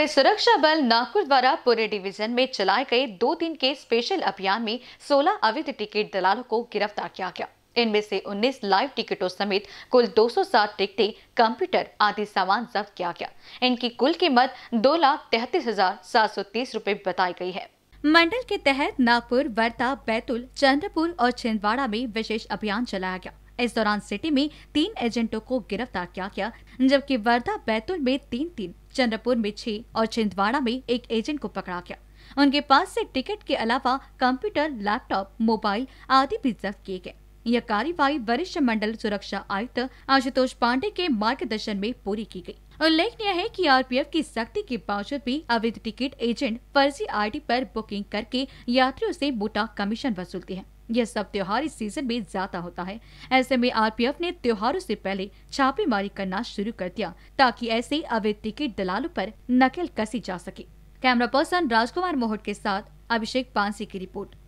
railway सुरक्षा बल नागपुर द्वारा पूरे डिवीजन में चलाए गए दो दिन के स्पेशल अभियान में 16 अवैध टिकट दलालों को गिरफ्तार किया गया इनमें से 19 लाइव टिकटों समेत कुल सात टिकटें कंप्यूटर आदि सामान जब्त किया गया इनकी कुल कीमत दो लाख तैतीस हजार सात सौ तीस रूपए बताई गयी है मंडल के तहत नागपुर वर्ता बैतूल चंद्रपुर और छिंदवाड़ा में विशेष अभियान चलाया गया इस दौरान सिटी में तीन एजेंटों को गिरफ्तार किया गया जबकि वर्धा बैतूल में तीन तीन चंद्रपुर में छह और छिंदवाड़ा में एक एजेंट को पकड़ा गया उनके पास से टिकट के अलावा कंप्यूटर लैपटॉप मोबाइल आदि भी जब्त किए गए यह कार्यवाही वरिष्ठ मंडल सुरक्षा आयुक्त आशुतोष पांडे के मार्गदर्शन में पूरी की गयी उल्लेखनीय है कि आरपीएफ की सख्ती के बावजूद भी अवैध टिकट एजेंट फर्जी आईडी पर बुकिंग करके यात्रियों से मोटा कमीशन वसूलते हैं यह सब त्योहार इस सीजन में ज्यादा होता है ऐसे में आरपीएफ ने त्योहारों से पहले छापेमारी करना शुरू कर दिया ताकि ऐसे अवैध टिकट दलालों पर नकल कसी जा सके कैमरा पर्सन राजकुमार मोहट के साथ अभिषेक पांसी की रिपोर्ट